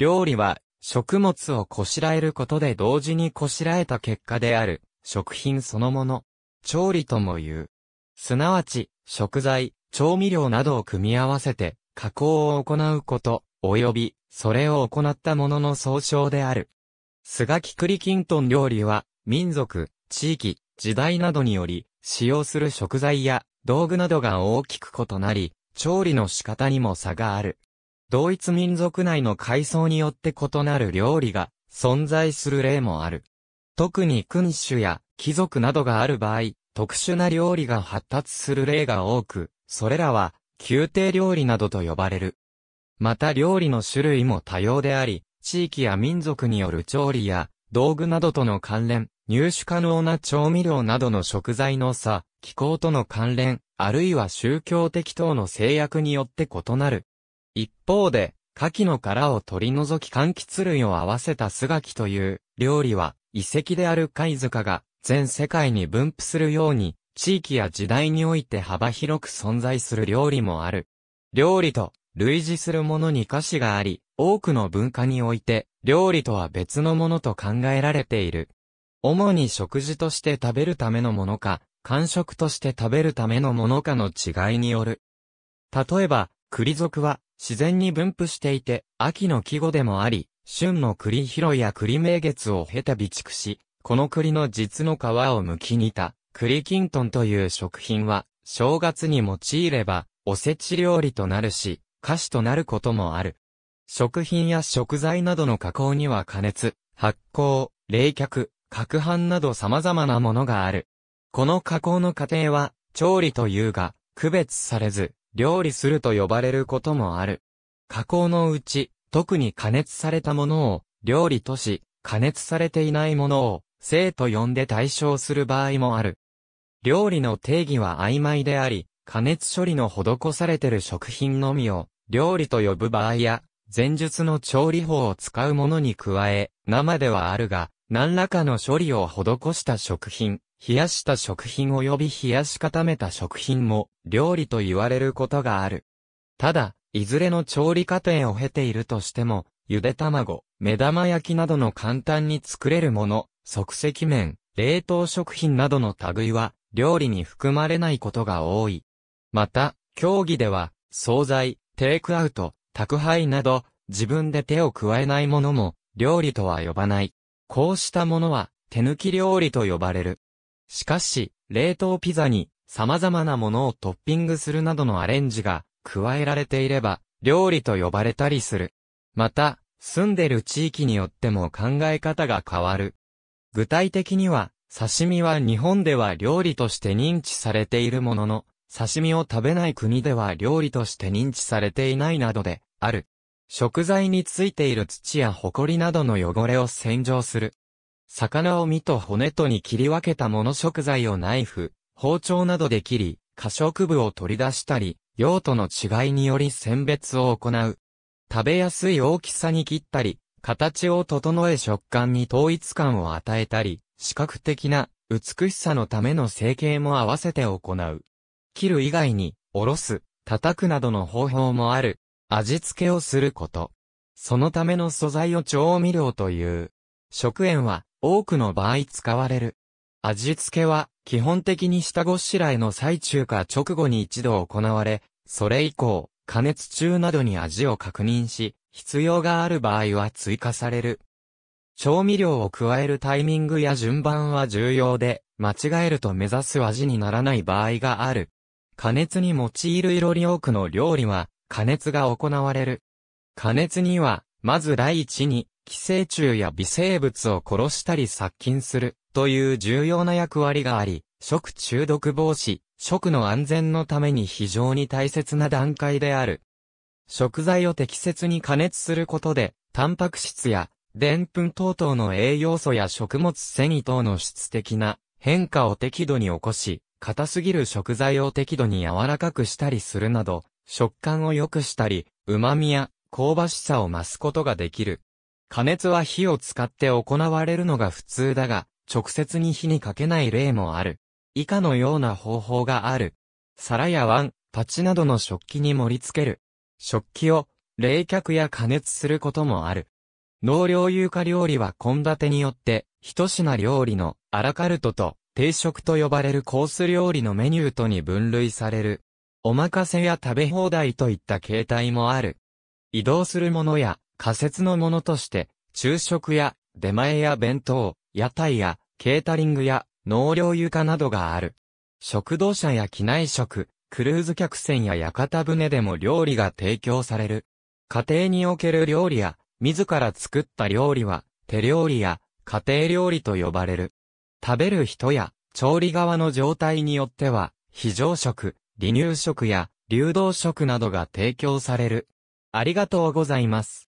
料理は、食物をこしらえることで同時にこしらえた結果である、食品そのもの。調理とも言う。すなわち、食材、調味料などを組み合わせて、加工を行うこと、及び、それを行ったものの総称である。キクリきんとん料理は、民族、地域、時代などにより、使用する食材や道具などが大きく異なり、調理の仕方にも差がある。同一民族内の階層によって異なる料理が存在する例もある。特に君主や貴族などがある場合、特殊な料理が発達する例が多く、それらは宮廷料理などと呼ばれる。また料理の種類も多様であり、地域や民族による調理や道具などとの関連、入手可能な調味料などの食材の差、気候との関連、あるいは宗教的等の制約によって異なる一方で、牡蠣の殻を取り除き柑橘類を合わせたスガキという料理は、遺跡である貝塚が全世界に分布するように、地域や時代において幅広く存在する料理もある。料理と類似するものに歌詞があり、多くの文化において、料理とは別のものと考えられている。主に食事として食べるためのものか、間食として食べるためのものかの違いによる。例えば、栗族は、自然に分布していて、秋の季語でもあり、春の栗拾いや栗名月を経て備蓄し、この栗の実の皮を剥き煮た、栗きんとんという食品は、正月に用いれば、おせち料理となるし、菓子となることもある。食品や食材などの加工には加熱、発酵、冷却、攪拌など様々なものがある。この加工の過程は、調理というが、区別されず、料理すると呼ばれることもある。加工のうち、特に加熱されたものを、料理とし、加熱されていないものを、生と呼んで対象する場合もある。料理の定義は曖昧であり、加熱処理の施されている食品のみを、料理と呼ぶ場合や、前述の調理法を使うものに加え、生ではあるが、何らかの処理を施した食品、冷やした食品及び冷やし固めた食品も料理と言われることがある。ただ、いずれの調理過程を経ているとしても、ゆで卵、目玉焼きなどの簡単に作れるもの、即席麺、冷凍食品などの類は料理に含まれないことが多い。また、競技では、惣菜、テイクアウト、宅配など、自分で手を加えないものも、料理とは呼ばない。こうしたものは、手抜き料理と呼ばれる。しかし、冷凍ピザに様々なものをトッピングするなどのアレンジが加えられていれば、料理と呼ばれたりする。また、住んでる地域によっても考え方が変わる。具体的には、刺身は日本では料理として認知されているものの、刺身を食べない国では料理として認知されていないなどで、ある。食材についている土や埃などの汚れを洗浄する。魚を身と骨とに切り分けたもの食材をナイフ、包丁などで切り、可食部を取り出したり、用途の違いにより選別を行う。食べやすい大きさに切ったり、形を整え食感に統一感を与えたり、視覚的な美しさのための成形も合わせて行う。切る以外に、おろす、叩くなどの方法もある。味付けをすること。そのための素材を調味料という。食塩は、多くの場合使われる。味付けは、基本的に下ごしらえの最中か直後に一度行われ、それ以降、加熱中などに味を確認し、必要がある場合は追加される。調味料を加えるタイミングや順番は重要で、間違えると目指す味にならない場合がある。加熱に用いる色り多くの料理は、加熱が行われる。加熱には、まず第一に、寄生虫や微生物を殺したり殺菌するという重要な役割があり、食中毒防止、食の安全のために非常に大切な段階である。食材を適切に加熱することで、タンパク質や、でんぷん等々の栄養素や食物繊維等の質的な変化を適度に起こし、硬すぎる食材を適度に柔らかくしたりするなど、食感を良くしたり、旨味や香ばしさを増すことができる。加熱は火を使って行われるのが普通だが、直接に火にかけない例もある。以下のような方法がある。皿や碗、パチなどの食器に盛り付ける。食器を冷却や加熱することもある。農量有価料理は献立によって、一品料理のアラカルトと定食と呼ばれるコース料理のメニューとに分類される。おまかせや食べ放題といった形態もある。移動するものや仮設のものとして、昼食や出前や弁当、屋台やケータリングや納涼床などがある。食堂車や機内食、クルーズ客船や屋形船でも料理が提供される。家庭における料理や、自ら作った料理は、手料理や、家庭料理と呼ばれる。食べる人や、調理側の状態によっては、非常食、離乳食や、流動食などが提供される。ありがとうございます。